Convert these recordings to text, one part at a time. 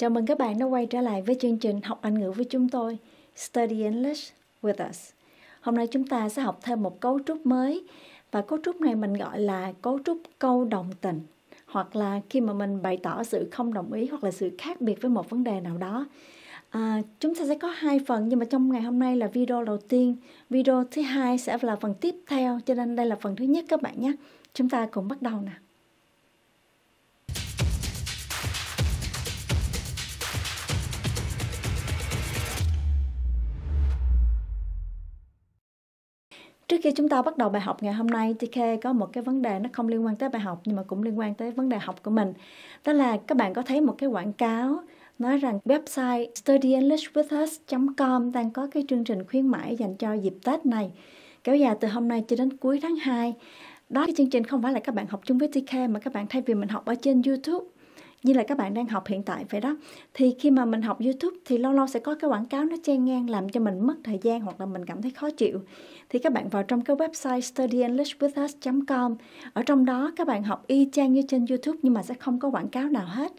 Chào mừng các bạn đã quay trở lại với chương trình học Anh ngữ với chúng tôi Study English with us Hôm nay chúng ta sẽ học thêm một cấu trúc mới Và cấu trúc này mình gọi là cấu trúc câu đồng tình Hoặc là khi mà mình bày tỏ sự không đồng ý hoặc là sự khác biệt với một vấn đề nào đó à, Chúng ta sẽ có hai phần nhưng mà trong ngày hôm nay là video đầu tiên Video thứ hai sẽ là phần tiếp theo cho nên đây là phần thứ nhất các bạn nhé Chúng ta cùng bắt đầu nào trước khi chúng ta bắt đầu bài học ngày hôm nay TK có một cái vấn đề nó không liên quan tới bài học nhưng mà cũng liên quan tới vấn đề học của mình đó là các bạn có thấy một cái quảng cáo nói rằng website studyenglishwithus.com đang có cái chương trình khuyến mãi dành cho dịp Tết này kéo dài từ hôm nay cho đến cuối tháng 2 đó cái chương trình không phải là các bạn học chung với TK mà các bạn thay vì mình học ở trên YouTube như là các bạn đang học hiện tại vậy đó thì khi mà mình học youtube thì lâu lâu sẽ có cái quảng cáo nó chen ngang làm cho mình mất thời gian hoặc là mình cảm thấy khó chịu thì các bạn vào trong cái website studyenglishwithus com ở trong đó các bạn học y chang như trên youtube nhưng mà sẽ không có quảng cáo nào hết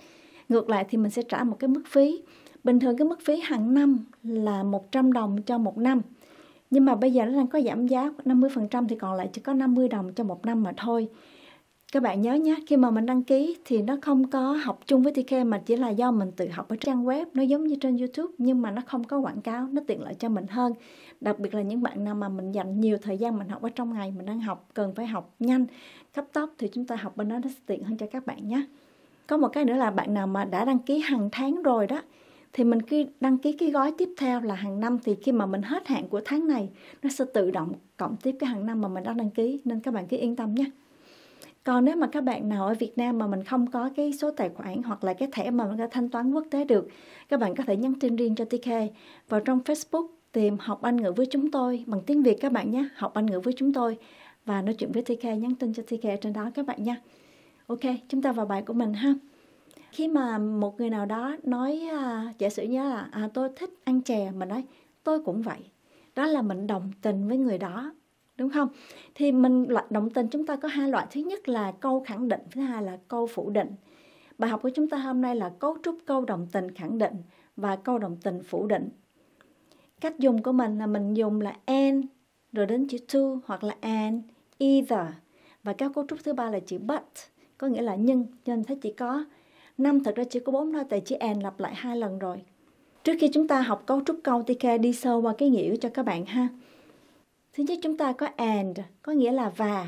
ngược lại thì mình sẽ trả một cái mức phí bình thường cái mức phí hàng năm là 100 đồng cho một năm nhưng mà bây giờ nó đang có giảm giá 50% thì còn lại chỉ có 50 đồng cho một năm mà thôi các bạn nhớ nhé khi mà mình đăng ký thì nó không có học chung với TK mà chỉ là do mình tự học ở trang web nó giống như trên YouTube nhưng mà nó không có quảng cáo nó tiện lợi cho mình hơn đặc biệt là những bạn nào mà mình dành nhiều thời gian mình học ở trong ngày mình đang học cần phải học nhanh cấp tốc thì chúng ta học bên đó nó sẽ tiện hơn cho các bạn nhé có một cái nữa là bạn nào mà đã đăng ký hàng tháng rồi đó thì mình khi đăng ký cái gói tiếp theo là hàng năm thì khi mà mình hết hạn của tháng này nó sẽ tự động cộng tiếp cái hàng năm mà mình đã đăng ký nên các bạn cứ yên tâm nhé còn nếu mà các bạn nào ở Việt Nam mà mình không có cái số tài khoản hoặc là cái thẻ mà mình có thanh toán quốc tế được, các bạn có thể nhắn tin riêng cho TK vào trong Facebook tìm học Anh ngữ với chúng tôi bằng tiếng Việt các bạn nhé, học Anh ngữ với chúng tôi và nói chuyện với TK, nhắn tin cho TK trên đó các bạn nha. Ok, chúng ta vào bài của mình ha. Khi mà một người nào đó nói à, giả sử như là à, tôi thích ăn chè, mình nói tôi cũng vậy. Đó là mình đồng tình với người đó đúng không thì mình loại động tình chúng ta có hai loại thứ nhất là câu khẳng định thứ hai là câu phủ định bài học của chúng ta hôm nay là cấu trúc câu động tình khẳng định và câu động tình phủ định cách dùng của mình là mình dùng là an rồi đến chữ to hoặc là an either và các cấu trúc thứ ba là chữ but có nghĩa là nhưng cho nên thấy chỉ có năm thật ra chỉ có bốn thôi tại chữ an lặp lại hai lần rồi trước khi chúng ta học cấu trúc câu thì TK đi sâu qua cái nghĩa cho các bạn ha Thứ nhất chúng ta có and, có nghĩa là và.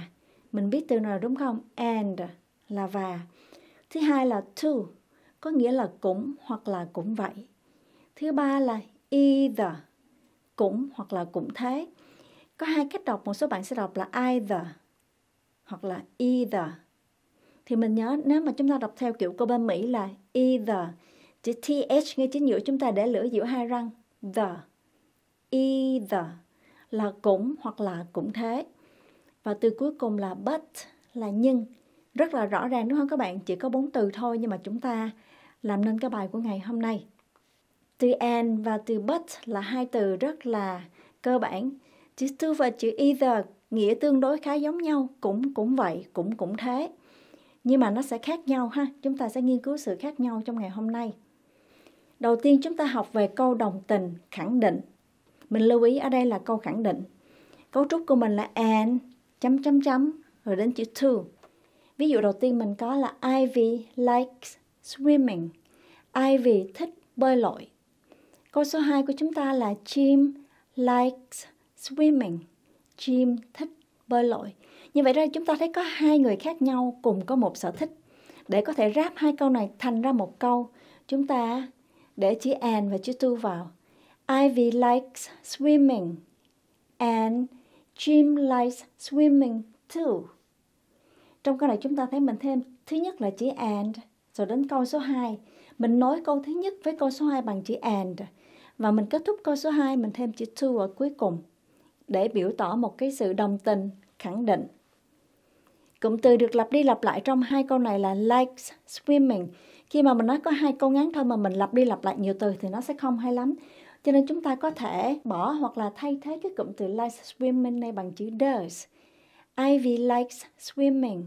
Mình biết từ nào đúng không? And là và. Thứ hai là to, có nghĩa là cũng hoặc là cũng vậy. Thứ ba là either, cũng hoặc là cũng thế. Có hai cách đọc, một số bạn sẽ đọc là either hoặc là either. Thì mình nhớ nếu mà chúng ta đọc theo kiểu câu bên Mỹ là either, chữ th ngay chính giữa chúng ta để lửa giữa hai răng, the, either là cũng hoặc là cũng thế và từ cuối cùng là but là nhưng rất là rõ ràng đúng không các bạn chỉ có bốn từ thôi nhưng mà chúng ta làm nên cái bài của ngày hôm nay từ and và từ but là hai từ rất là cơ bản chữ to và chữ either nghĩa tương đối khá giống nhau cũng cũng vậy cũng cũng thế nhưng mà nó sẽ khác nhau ha chúng ta sẽ nghiên cứu sự khác nhau trong ngày hôm nay đầu tiên chúng ta học về câu đồng tình khẳng định mình lưu ý ở đây là câu khẳng định. Cấu trúc của mình là and, chấm chấm chấm, rồi đến chữ to. Ví dụ đầu tiên mình có là Ivy likes swimming. Ivy thích bơi lội. Câu số 2 của chúng ta là Jim likes swimming. Jim thích bơi lội. Như vậy đây chúng ta thấy có hai người khác nhau cùng có một sở thích. Để có thể ráp hai câu này thành ra một câu, chúng ta để chữ and và chữ to vào Ivy likes swimming and Jim likes swimming too. Trong câu này chúng ta thấy mình thêm thứ nhất là chữ and rồi đến câu số 2. Mình nối câu thứ nhất với câu số 2 bằng chữ and và mình kết thúc câu số 2 mình thêm chữ to ở cuối cùng để biểu tỏ một cái sự đồng tình, khẳng định. Cụm từ được lặp đi lặp lại trong hai câu này là likes swimming. Khi mà mình nói có hai câu ngắn thôi mà mình lặp đi lặp lại nhiều từ thì nó sẽ không hay lắm. Cho nên chúng ta có thể bỏ hoặc là thay thế cái cụm từ likes swimming này bằng chữ does. Ivy likes swimming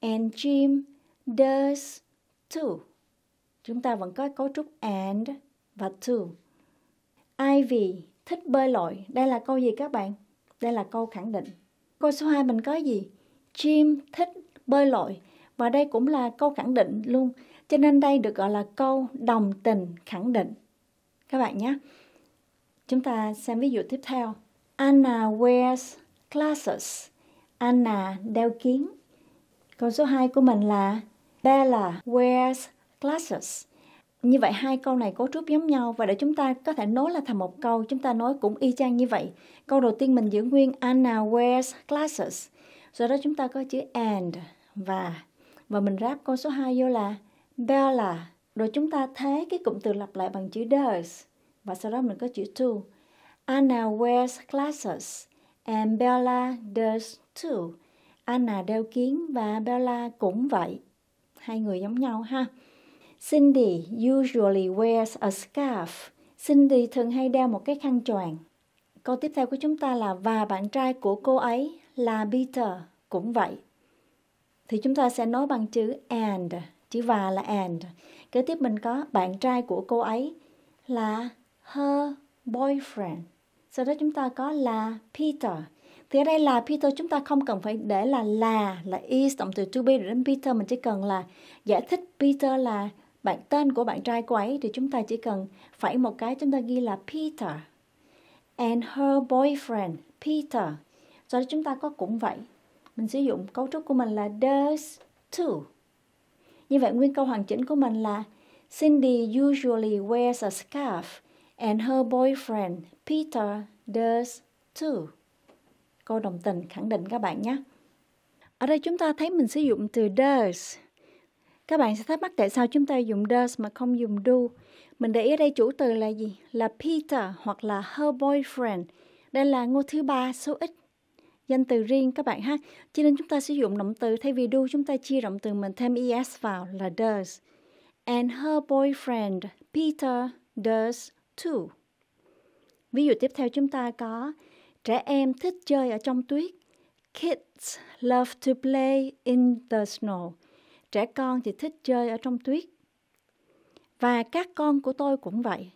and Jim does too. Chúng ta vẫn có cấu trúc and và to. Ivy thích bơi lội. Đây là câu gì các bạn? Đây là câu khẳng định. Câu số 2 mình có gì? Jim thích bơi lội. Và đây cũng là câu khẳng định luôn. Cho nên đây được gọi là câu đồng tình khẳng định. Các bạn nhé. Chúng ta xem ví dụ tiếp theo. Anna wears glasses. Anna đeo kiến. Câu số 2 của mình là Bella wears glasses. Như vậy hai câu này cấu trúc giống nhau và để chúng ta có thể nối là thành một câu, chúng ta nói cũng y chang như vậy. Câu đầu tiên mình giữ nguyên Anna wears glasses. Sau đó chúng ta có chữ and và và mình ráp câu số 2 vô là Bella. Rồi chúng ta thế cái cụm từ lặp lại bằng chữ does và sau đó mình có chữ to. Anna wears glasses and Bella does too. Anna đeo kiến và Bella cũng vậy. Hai người giống nhau ha. Cindy usually wears a scarf. Cindy thường hay đeo một cái khăn choàng. Câu tiếp theo của chúng ta là và bạn trai của cô ấy là Peter cũng vậy. Thì chúng ta sẽ nói bằng chữ and, chữ và là and. Kế tiếp mình có bạn trai của cô ấy là her boyfriend. Sau đó chúng ta có là Peter. Thì ở đây là Peter chúng ta không cần phải để là là, là is động từ to be đến Peter. Mình chỉ cần là giải thích Peter là bạn tên của bạn trai của ấy thì chúng ta chỉ cần phải một cái chúng ta ghi là Peter and her boyfriend Peter. Sau đó chúng ta có cũng vậy. Mình sử dụng cấu trúc của mình là does too. Như vậy nguyên câu hoàn chỉnh của mình là Cindy usually wears a scarf And her boyfriend Peter does too. Cô đồng tình khẳng định các bạn nhé. Ở đây chúng ta thấy mình sử dụng từ does. Các bạn sẽ thắc mắc tại sao chúng ta dùng does mà không dùng do. Mình để ý ở đây chủ từ là gì? Là Peter hoặc là her boyfriend. Đây là ngôi thứ ba số ít danh từ riêng các bạn ha. Cho nên chúng ta sử dụng động từ thay vì do chúng ta chia động từ mình thêm es vào là does. And her boyfriend Peter does too. Ví dụ tiếp theo chúng ta có trẻ em thích chơi ở trong tuyết. Kids love to play in the snow. Trẻ con thì thích chơi ở trong tuyết. Và các con của tôi cũng vậy.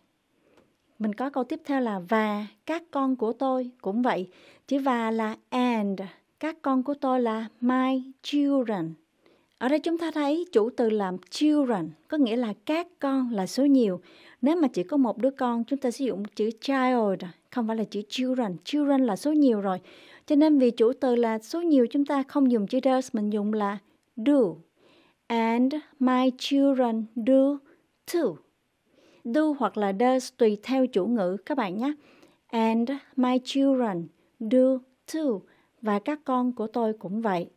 Mình có câu tiếp theo là và các con của tôi cũng vậy. Chữ và là and. Các con của tôi là my children. Ở đây chúng ta thấy chủ từ làm children có nghĩa là các con là số nhiều nếu mà chỉ có một đứa con, chúng ta sử dụng chữ child, không phải là chữ children. Children là số nhiều rồi. Cho nên vì chủ từ là số nhiều chúng ta không dùng chữ does, mình dùng là do. And my children do too. Do hoặc là does tùy theo chủ ngữ các bạn nhé. And my children do too. Và các con của tôi cũng vậy.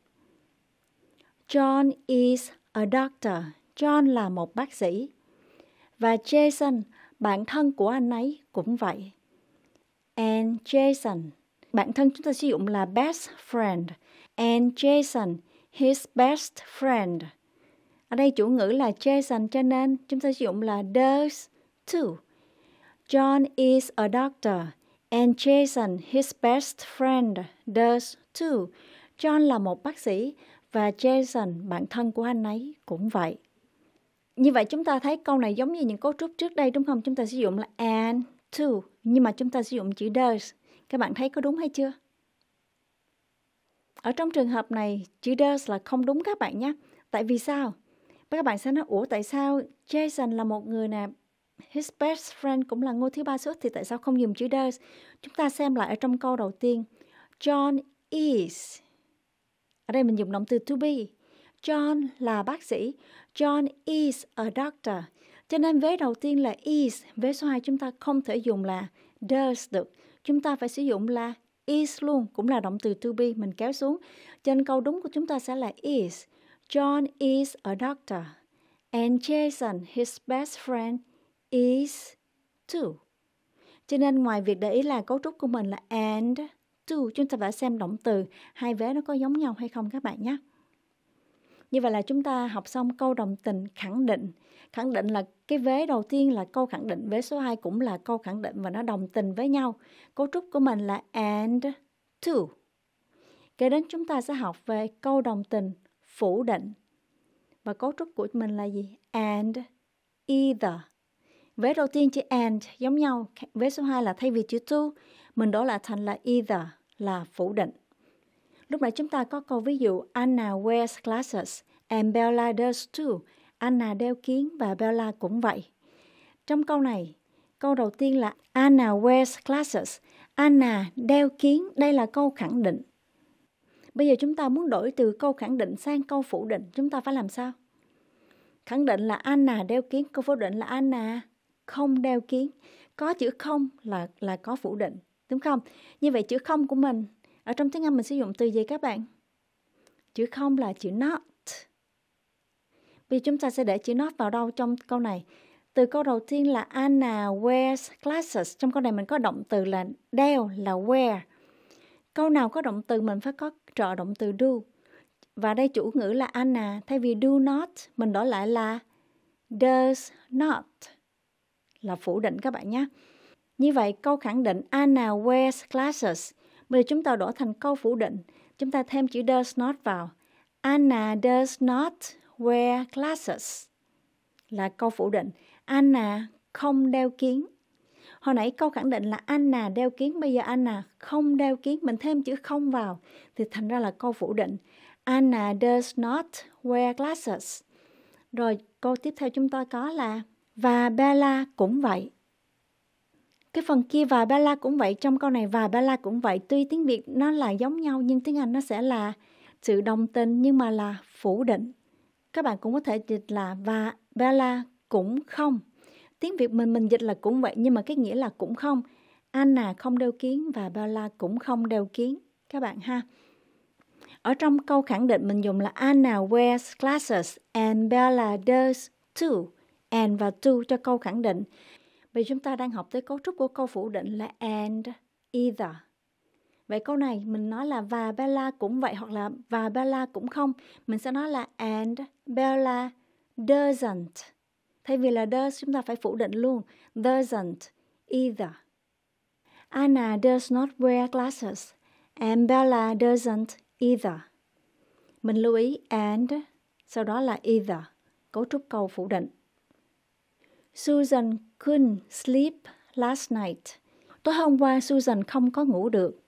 John is a doctor. John là một bác sĩ. Và Jason, bạn thân của anh ấy cũng vậy. And Jason, bạn thân chúng ta sử dụng là best friend. And Jason, his best friend. Ở đây chủ ngữ là Jason cho nên chúng ta sử dụng là does too. John is a doctor and Jason his best friend does too. John là một bác sĩ và Jason bạn thân của anh ấy cũng vậy. Như vậy chúng ta thấy câu này giống như những cấu trúc trước đây đúng không? Chúng ta sử dụng là and, to, nhưng mà chúng ta sử dụng chữ does. Các bạn thấy có đúng hay chưa? Ở trong trường hợp này, chữ does là không đúng các bạn nhé. Tại vì sao? Các bạn sẽ nói, ủa tại sao Jason là một người nè, his best friend cũng là ngôi thứ ba suốt thì tại sao không dùng chữ does? Chúng ta xem lại ở trong câu đầu tiên. John is. Ở đây mình dùng động từ to be John là bác sĩ. John is a doctor. Cho nên vế đầu tiên là is, vế số 2 chúng ta không thể dùng là does được. Chúng ta phải sử dụng là is luôn, cũng là động từ to be, mình kéo xuống. Cho nên câu đúng của chúng ta sẽ là is. John is a doctor. And Jason, his best friend, is too. Cho nên ngoài việc để ý là cấu trúc của mình là and, to, chúng ta phải xem động từ, hai vế nó có giống nhau hay không các bạn nhé như vậy là chúng ta học xong câu đồng tình khẳng định khẳng định là cái vế đầu tiên là câu khẳng định vế số 2 cũng là câu khẳng định và nó đồng tình với nhau cấu trúc của mình là and to kế đến chúng ta sẽ học về câu đồng tình phủ định và cấu trúc của mình là gì and either vế đầu tiên chữ and giống nhau vế số 2 là thay vì chữ to mình đổi lại thành là either là phủ định Lúc nãy chúng ta có câu ví dụ Anna wears glasses and Bella does too. Anna đeo kiến và Bella cũng vậy. Trong câu này, câu đầu tiên là Anna wears glasses. Anna đeo kiến, đây là câu khẳng định. Bây giờ chúng ta muốn đổi từ câu khẳng định sang câu phủ định, chúng ta phải làm sao? Khẳng định là Anna đeo kiến, câu phủ định là Anna không đeo kiến. Có chữ không là là có phủ định, đúng không? Như vậy chữ không của mình ở trong tiếng Anh mình sử dụng từ gì các bạn? Chữ không là chữ not. Vì chúng ta sẽ để chữ not vào đâu trong câu này? Từ câu đầu tiên là Anna wears glasses. Trong câu này mình có động từ là đeo là wear. Câu nào có động từ mình phải có trợ động từ do. Và đây chủ ngữ là Anna. Thay vì do not, mình đổi lại là does not. Là phủ định các bạn nhé. Như vậy, câu khẳng định Anna wears glasses Bây giờ chúng ta đổi thành câu phủ định. Chúng ta thêm chữ does not vào. Anna does not wear glasses. Là câu phủ định. Anna không đeo kiến. Hồi nãy câu khẳng định là Anna đeo kiến, bây giờ Anna không đeo kiến. Mình thêm chữ không vào thì thành ra là câu phủ định. Anna does not wear glasses. Rồi câu tiếp theo chúng ta có là và Bella cũng vậy cái phần kia và ba la cũng vậy trong câu này và ba la cũng vậy tuy tiếng Việt nó là giống nhau nhưng tiếng Anh nó sẽ là sự đồng tình nhưng mà là phủ định các bạn cũng có thể dịch là và ba la cũng không tiếng Việt mình mình dịch là cũng vậy nhưng mà cái nghĩa là cũng không Anna không đeo kiến và ba la cũng không đeo kiến các bạn ha ở trong câu khẳng định mình dùng là Anna wears glasses and Bella does too and và to cho câu khẳng định vì chúng ta đang học tới cấu trúc của câu phủ định là and, either. Vậy câu này mình nói là và Bella cũng vậy hoặc là và Bella cũng không. Mình sẽ nói là and Bella doesn't. Thay vì là does chúng ta phải phủ định luôn. Doesn't either. Anna does not wear glasses and Bella doesn't either. Mình lưu ý and, sau đó là either, cấu trúc câu phủ định. Susan couldn't sleep last night. Tối hôm qua Susan không có ngủ được.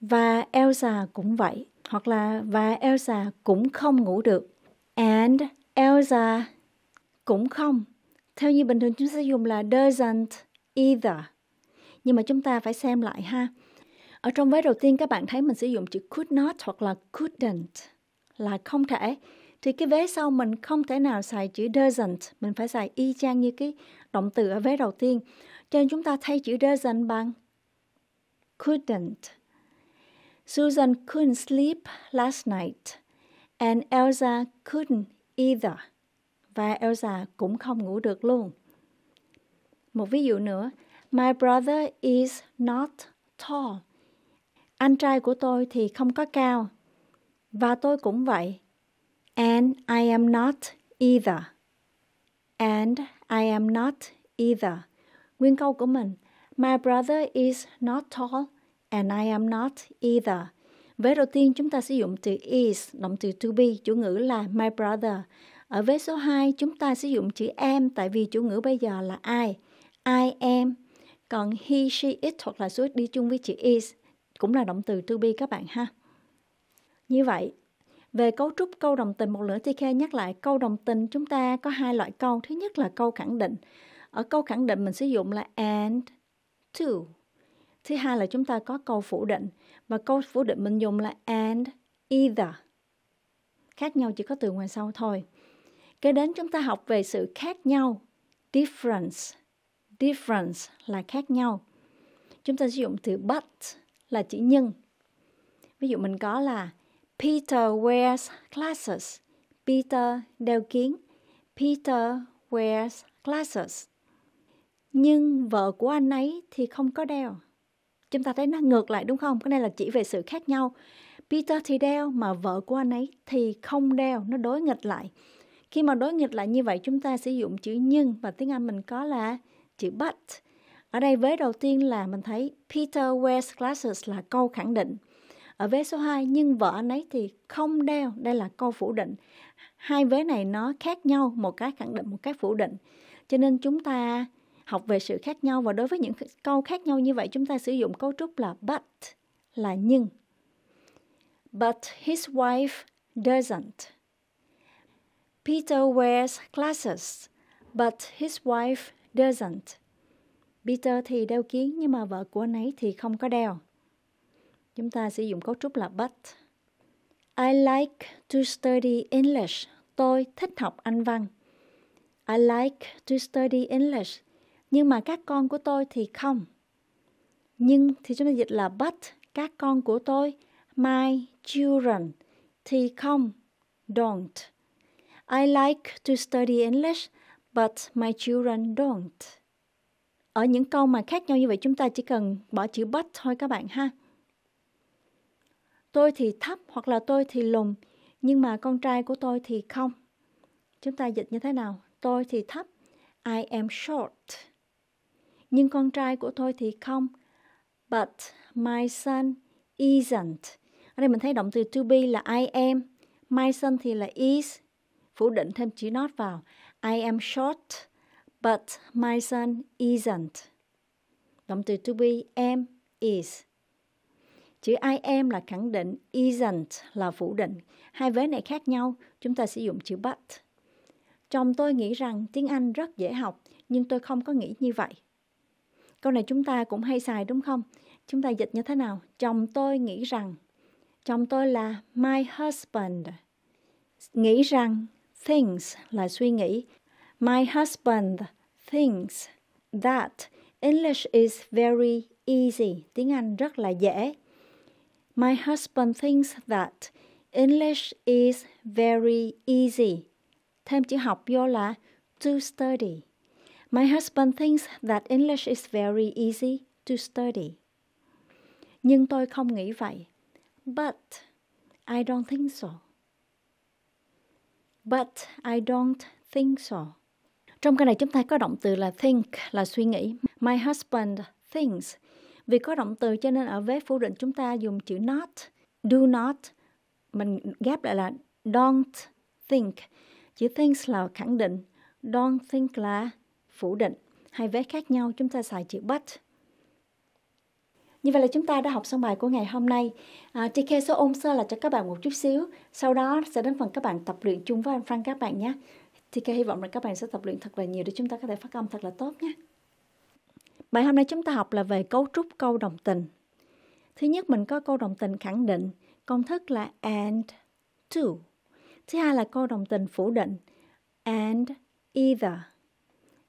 Và Elsa cũng vậy. Hoặc là và Elsa cũng không ngủ được. And Elsa cũng không. Theo như bình thường chúng ta sẽ dùng là doesn't either. Nhưng mà chúng ta phải xem lại ha. Ở trong vế đầu tiên các bạn thấy mình sử dụng chữ could not hoặc là couldn't là không thể thì cái vế sau mình không thể nào xài chữ doesn't, mình phải xài y chang như cái động từ ở vế đầu tiên. Cho nên chúng ta thay chữ doesn't bằng couldn't. Susan couldn't sleep last night and Elsa couldn't either. Và Elsa cũng không ngủ được luôn. Một ví dụ nữa, my brother is not tall. Anh trai của tôi thì không có cao. Và tôi cũng vậy, And I am not either. And I am not either. Nguyên câu của mình. My brother is not tall and I am not either. Vế đầu tiên chúng ta sử dụng từ is, động từ to be, chủ ngữ là my brother. Ở vế số 2 chúng ta sử dụng chữ am tại vì chủ ngữ bây giờ là I. I am. Còn he, she, it hoặc là số đi chung với chữ is cũng là động từ to be các bạn ha. Như vậy, về cấu trúc câu đồng tình, một lửa chia khe nhắc lại câu đồng tình chúng ta có hai loại câu. Thứ nhất là câu khẳng định. Ở câu khẳng định mình sử dụng là and, to. Thứ hai là chúng ta có câu phủ định. Và câu phủ định mình dùng là and, either. Khác nhau chỉ có từ ngoài sau thôi. Kế đến chúng ta học về sự khác nhau. Difference. Difference là khác nhau. Chúng ta sử dụng từ but là chỉ nhân. Ví dụ mình có là Peter wears glasses. Peter đeo kiến. Peter wears glasses. Nhưng vợ của anh ấy thì không có đeo. Chúng ta thấy nó ngược lại đúng không? Cái này là chỉ về sự khác nhau. Peter thì đeo mà vợ của anh ấy thì không đeo, nó đối nghịch lại. Khi mà đối nghịch lại như vậy chúng ta sử dụng chữ nhưng và tiếng Anh mình có là chữ but. Ở đây với đầu tiên là mình thấy Peter wears glasses là câu khẳng định ở vé số 2 nhưng vợ anh ấy thì không đeo đây là câu phủ định hai vé này nó khác nhau một cái khẳng định một cái phủ định cho nên chúng ta học về sự khác nhau và đối với những câu khác nhau như vậy chúng ta sử dụng cấu trúc là but là nhưng but his wife doesn't Peter wears glasses but his wife doesn't Peter thì đeo kiến nhưng mà vợ của anh ấy thì không có đeo Chúng ta sử dụng cấu trúc là but. I like to study English. Tôi thích học Anh văn. I like to study English. Nhưng mà các con của tôi thì không. Nhưng thì chúng ta dịch là but các con của tôi, my children thì không, don't. I like to study English but my children don't. Ở những câu mà khác nhau như vậy chúng ta chỉ cần bỏ chữ but thôi các bạn ha tôi thì thấp hoặc là tôi thì lùn nhưng mà con trai của tôi thì không chúng ta dịch như thế nào tôi thì thấp i am short nhưng con trai của tôi thì không but my son isn't ở đây mình thấy động từ to be là i am my son thì là is phủ định thêm chữ not vào i am short but my son isn't động từ to be am is Chữ I am là khẳng định, isn't là phủ định. Hai vế này khác nhau, chúng ta sử dụng chữ but. Chồng tôi nghĩ rằng tiếng Anh rất dễ học, nhưng tôi không có nghĩ như vậy. Câu này chúng ta cũng hay xài đúng không? Chúng ta dịch như thế nào? Chồng tôi nghĩ rằng. Chồng tôi là my husband. Nghĩ rằng thinks là suy nghĩ. My husband thinks that English is very easy. Tiếng Anh rất là dễ. My husband thinks that English is very easy. Thêm chữ học vô là to study. My husband thinks that English is very easy to study. Nhưng tôi không nghĩ vậy. But I don't think so. But I don't think so. Trong cái này chúng ta có động từ là think là suy nghĩ. My husband thinks vì có động từ cho nên ở vế phủ định chúng ta dùng chữ not, do not. Mình ghép lại là don't think. Chữ thinks là khẳng định, don't think là phủ định. Hai vế khác nhau chúng ta xài chữ but. Như vậy là chúng ta đã học xong bài của ngày hôm nay. À, TK số ôm sơ là cho các bạn một chút xíu. Sau đó sẽ đến phần các bạn tập luyện chung với anh Frank các bạn nhé. TK hy vọng là các bạn sẽ tập luyện thật là nhiều để chúng ta có thể phát âm thật là tốt nhé. Bài hôm nay chúng ta học là về cấu trúc câu đồng tình. Thứ nhất mình có câu đồng tình khẳng định, công thức là and, to. Thứ hai là câu đồng tình phủ định, and, either.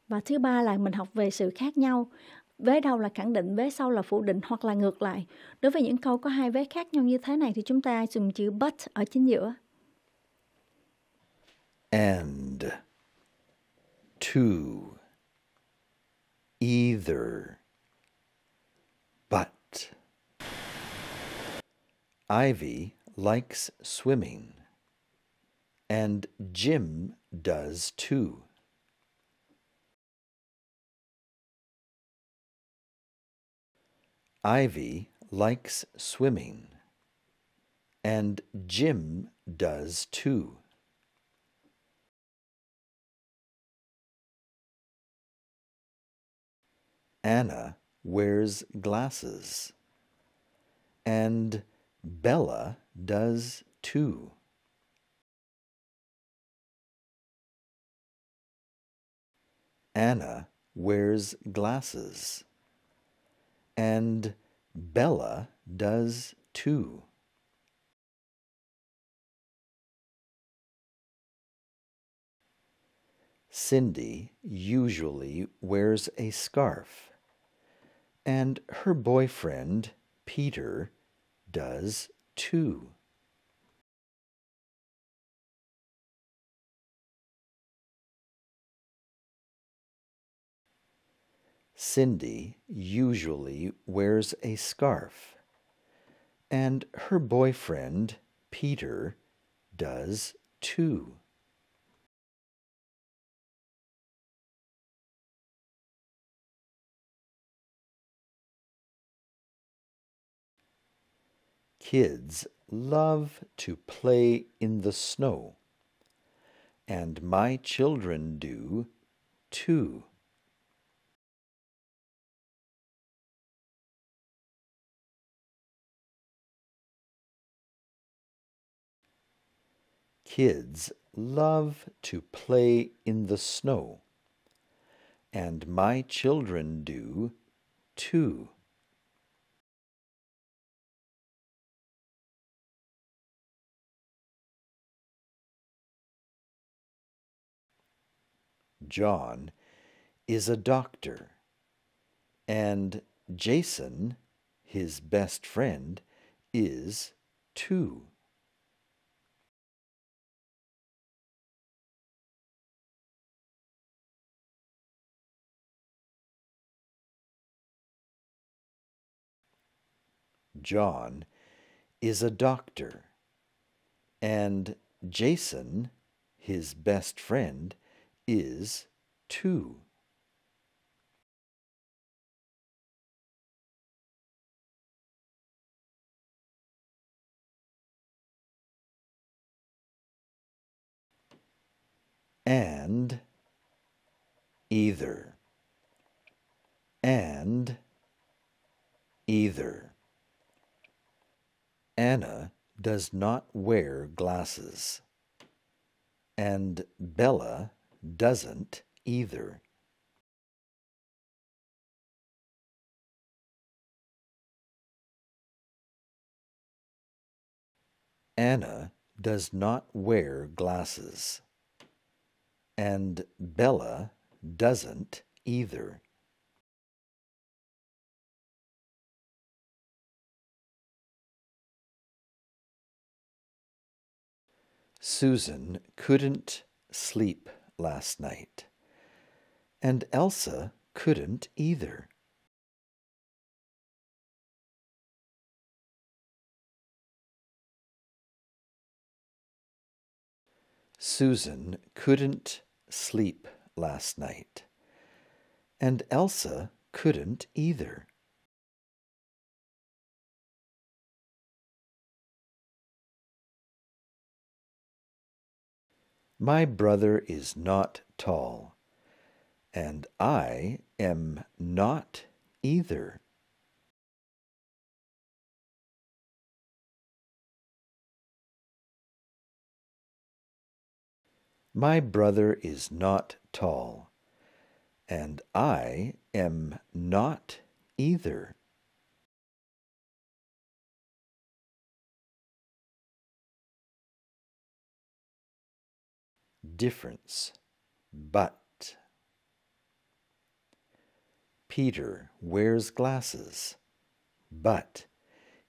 Và thứ ba là mình học về sự khác nhau. Vế đầu là khẳng định, vế sau là phủ định hoặc là ngược lại. Đối với những câu có hai vế khác nhau như thế này thì chúng ta dùng chữ but ở chính giữa. And, to. either. But Ivy likes swimming, and Jim does too. Ivy likes swimming, and Jim does too. Anna wears glasses. And Bella does too. Anna wears glasses. And Bella does too. Cindy usually wears a scarf. And her boyfriend, Peter, does too. Cindy usually wears a scarf, and her boyfriend, Peter, does too. kids love to play in the snow, and my children do too. Kids love to play in the snow, and my children do too. John, is a doctor. And Jason, his best friend, is too. John is a doctor, and Jason, his best friend, is 2. and either and either Anna does not wear glasses and Bella doesn't either. Anna does not wear glasses. And Bella doesn't either. Susan couldn't sleep last night. And Elsa couldn't either. Susan couldn't sleep last night, and Elsa couldn't either. My brother is not tall, and I am not either. My brother is not tall, and I am not either. difference, but. Peter wears glasses, but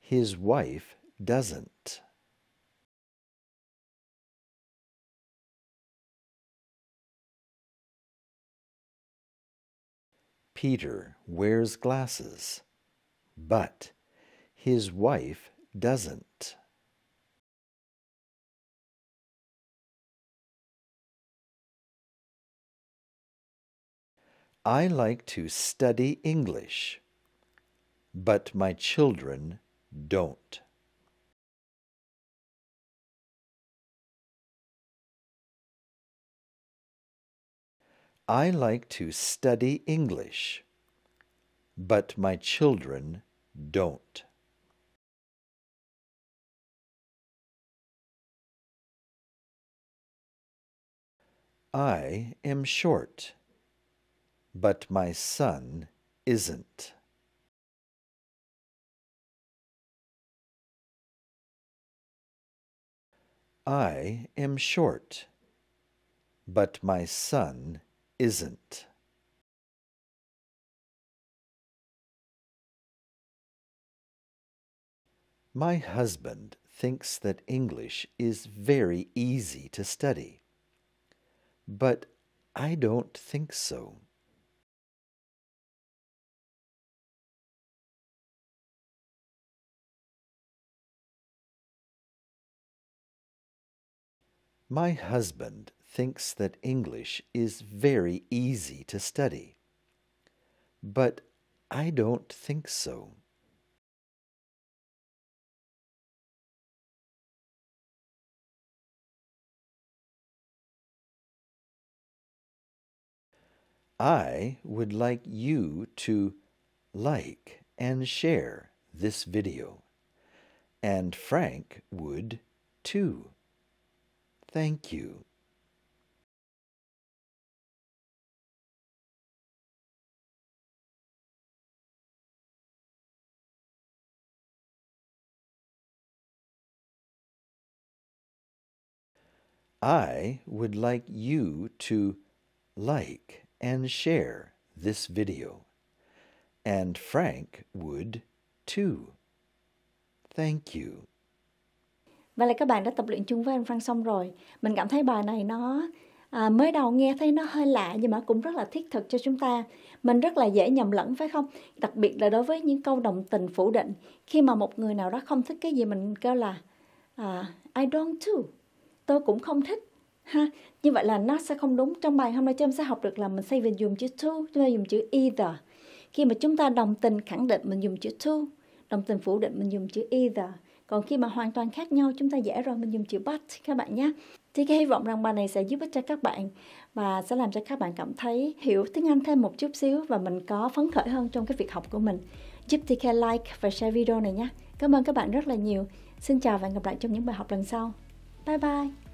his wife doesn't. Peter wears glasses, but his wife doesn't. I like to study English, but my children don't. I like to study English, but my children don't. I am short but my son isn't. I am short, but my son isn't. My husband thinks that English is very easy to study, but I don't think so. My husband thinks that English is very easy to study. But I don't think so. I would like you to like and share this video. And Frank would too. Thank you. I would like you to like and share this video. And Frank would too. Thank you. Vậy là các bạn đã tập luyện chung với anh Frank xong rồi. Mình cảm thấy bài này nó à, mới đầu nghe thấy nó hơi lạ nhưng mà cũng rất là thiết thực cho chúng ta. Mình rất là dễ nhầm lẫn phải không? Đặc biệt là đối với những câu đồng tình phủ định. Khi mà một người nào đó không thích cái gì mình kêu là à, I don't too. Tôi cũng không thích. Ha, như vậy là nó sẽ không đúng trong bài hôm nay chúng sẽ học được là mình xây về dùng chữ to chúng ta dùng chữ either khi mà chúng ta đồng tình khẳng định mình dùng chữ to đồng tình phủ định mình dùng chữ either còn khi mà hoàn toàn khác nhau chúng ta dễ rồi mình dùng chữ but các bạn nhé thì cái hy vọng rằng bài này sẽ giúp ích cho các bạn và sẽ làm cho các bạn cảm thấy hiểu tiếng Anh thêm một chút xíu và mình có phấn khởi hơn trong cái việc học của mình. Giúp TK like và share video này nhé. Cảm ơn các bạn rất là nhiều. Xin chào và hẹn gặp lại trong những bài học lần sau. Bye bye!